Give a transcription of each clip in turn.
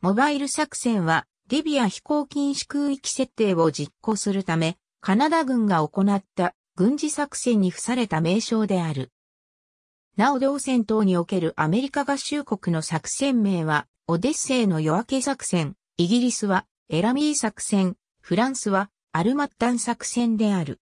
モバイル作戦は、リビア飛行禁止空域設定を実行するため、カナダ軍が行った軍事作戦に付された名称である。なお同戦闘におけるアメリカ合衆国の作戦名は、オデッセイの夜明け作戦、イギリスはエラミー作戦、フランスはアルマッタン作戦である。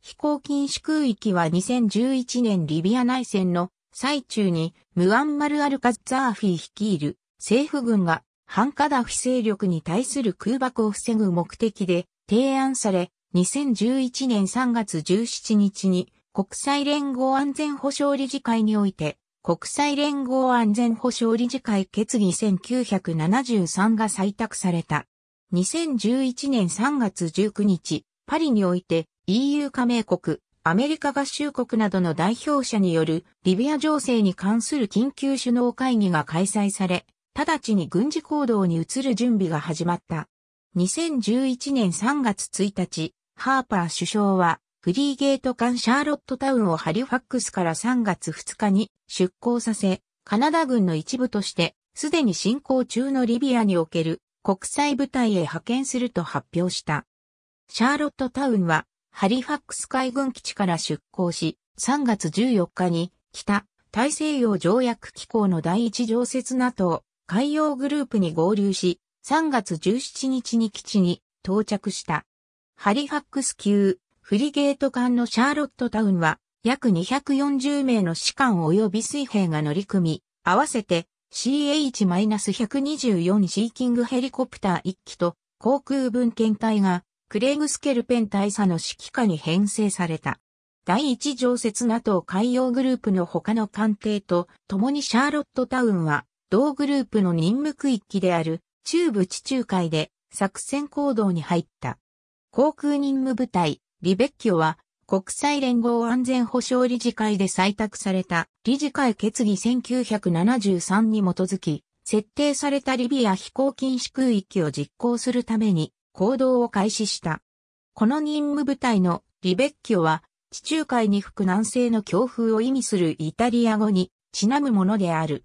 飛行禁止空域は2011年リビア内戦の最中にムアンマル・アルカッザーフィー率いる政府軍がンカダフ勢力に対する空爆を防ぐ目的で提案され、2011年3月17日に国際連合安全保障理事会において、国際連合安全保障理事会決議1973が採択された。2011年3月19日、パリにおいて EU 加盟国、アメリカ合衆国などの代表者によるリビア情勢に関する緊急首脳会議が開催され、直ちに軍事行動に移る準備が始まった。2011年3月1日、ハーパー首相は、フリーゲート艦シャーロットタウンをハリファックスから3月2日に出港させ、カナダ軍の一部として、すでに進行中のリビアにおける国際部隊へ派遣すると発表した。シャーロットタウンは、ハリファックス海軍基地から出港し、3月14日に、北、大西洋条約機構の第一常設 NATO 海洋グループに合流し、3月17日に基地に到着した。ハリファックス級フリゲート艦のシャーロットタウンは約240名の士官及び水兵が乗り組み、合わせて CH-124 シーキングヘリコプター1機と航空分検隊がクレイグスケルペン大佐の指揮下に編成された。第一常設 NATO 海洋グループの他の艦艇と共にシャーロットタウンは同グループの任務区域である中部地中海で作戦行動に入った。航空任務部隊、リベッキオは国際連合安全保障理事会で採択された理事会決議1973に基づき、設定されたリビア飛行禁止区域を実行するために行動を開始した。この任務部隊のリベッキオは地中海に吹く南西の強風を意味するイタリア語にちなむものである。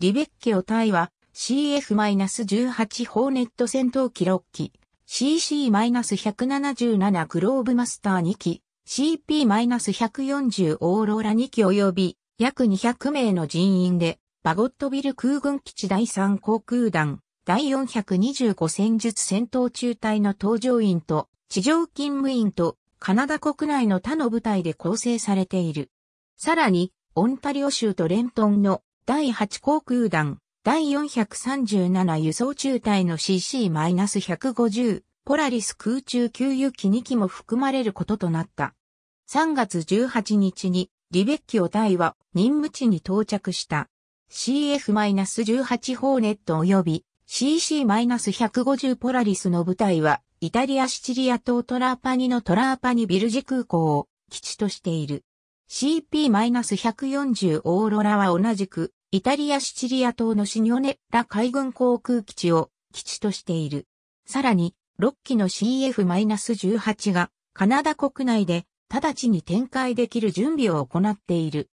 リベッケオ対は CF-18 ホーネット戦闘機6機、CC-177 グローブマスター2機、CP-140 オーローラ2機及び約200名の人員でバゴットビル空軍基地第3航空団第425戦術戦闘中隊の搭乗員と地上勤務員とカナダ国内の他の部隊で構成されている。さらに、オンタリオ州とレントンの第8航空団、第437輸送中隊の CC-150、ポラリス空中給油機2機も含まれることとなった。3月18日に、リベッキオ隊は任務地に到着した。CF-18 ホーネット及び CC-150 ポラリスの部隊は、イタリア・シチリア島トラーパニのトラーパニビルジ空港を基地としている。CP-140 オーロラは同じくイタリア・シチリア島のシニョネッラ海軍航空基地を基地としている。さらに、6機の CF-18 がカナダ国内で直ちに展開できる準備を行っている。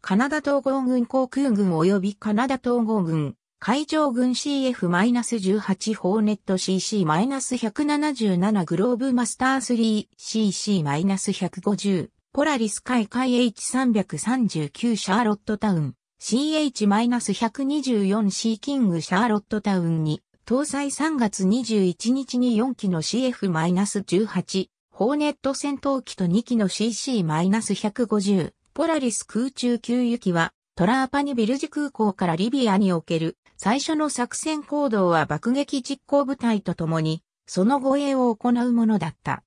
カナダ統合軍航空軍及びカナダ統合軍海上軍 CF-18 ホーネット CC-177 グローブマスター 3CC-150 ポラリス海海 H339 シャーロットタウン CH-124C キングシャーロットタウンに、搭載3月21日に4機の CF-18、ホーネット戦闘機と2機の CC-150、ポラリス空中給油機は、トラーパニビルジ空港からリビアにおける最初の作戦行動は爆撃実行部隊とともに、その護衛を行うものだった。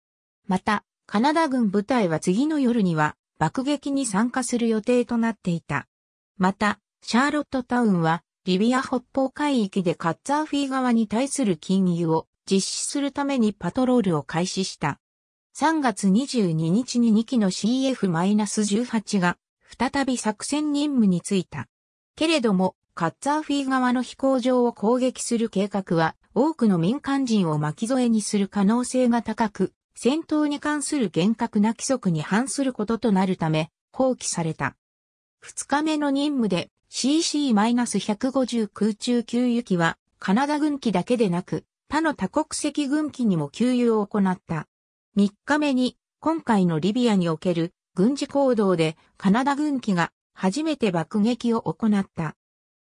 また、カナダ軍部隊は次の夜には爆撃に参加する予定となっていた。また、シャーロットタウンは、リビア北方海域でカッツァーフィー側に対する禁輸を実施するためにパトロールを開始した。3月22日に2機の CF-18 が再び作戦任務に就いた。けれども、カッツァーフィー側の飛行場を攻撃する計画は多くの民間人を巻き添えにする可能性が高く、戦闘に関する厳格な規則に反することとなるため、放棄された。2日目の任務で CC-150 空中給油機はカナダ軍機だけでなく他の多国籍軍機にも給油を行った。3日目に今回のリビアにおける軍事行動でカナダ軍機が初めて爆撃を行った。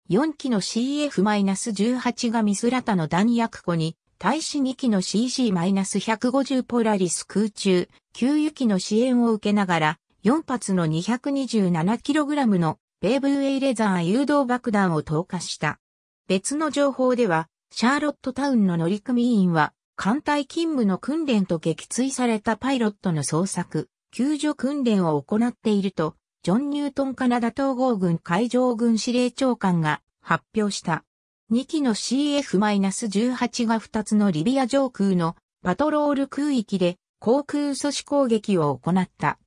4機の CF-18 がミスラタの弾薬庫に対し2機の c c 1 5 0ポラリス空中、給油機の支援を受けながら、4発の 227kg のベーブウェイレザー誘導爆弾を投下した。別の情報では、シャーロットタウンの乗組員は、艦隊勤務の訓練と撃墜されたパイロットの捜索、救助訓練を行っていると、ジョン・ニュートンカナダ統合軍海上軍司令長官が発表した。2機の CF-18 が2つのリビア上空のパトロール空域で航空阻止攻撃を行った。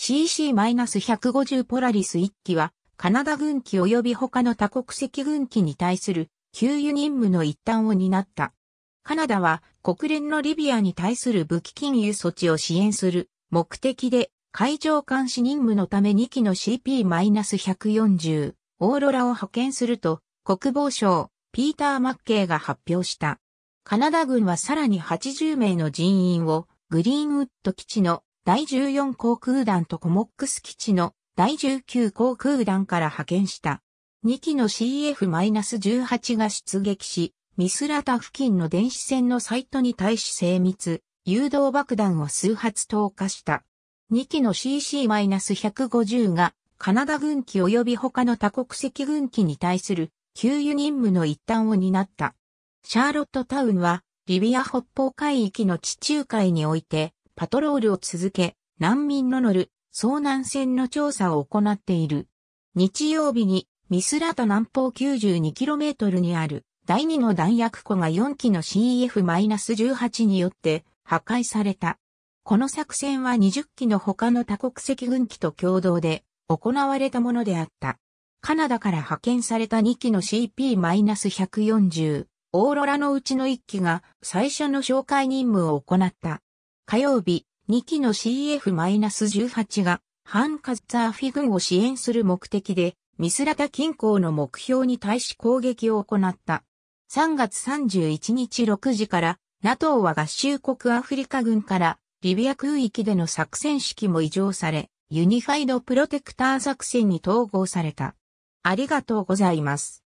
CC-150 ポラリス1機は、カナダ軍機及び他の多国籍軍機に対する給油任務の一端を担った。カナダは国連のリビアに対する武器禁輸措置を支援する目的で海上監視任務のため2機の CP-140 オーロラを派遣すると国防省ピーター・マッケイが発表した。カナダ軍はさらに80名の人員をグリーンウッド基地の第14航空団とコモックス基地の第19航空団から派遣した。2機の CF-18 が出撃し、ミスラタ付近の電子戦のサイトに対し精密、誘導爆弾を数発投下した。2機の CC-150 がカナダ軍機及び他の多国籍軍機に対する給油任務の一端を担った。シャーロットタウンはリビア北方海域の地中海においてパトロールを続け、難民の乗る遭難船の調査を行っている。日曜日にミスラト南方 92km にある第2の弾薬庫が4機の CF-18 によって破壊された。この作戦は20機の他の多国籍軍機と共同で行われたものであった。カナダから派遣された2機の CP-140 オーロラのうちの1機が最初の紹介任務を行った。火曜日、2期の CF-18 が、ハンカッツァーフィ軍を支援する目的で、ミスラタ近郊の目標に対し攻撃を行った。3月31日6時から、NATO は合衆国アフリカ軍から、リビア空域での作戦式も異常され、ユニファイドプロテクター作戦に統合された。ありがとうございます。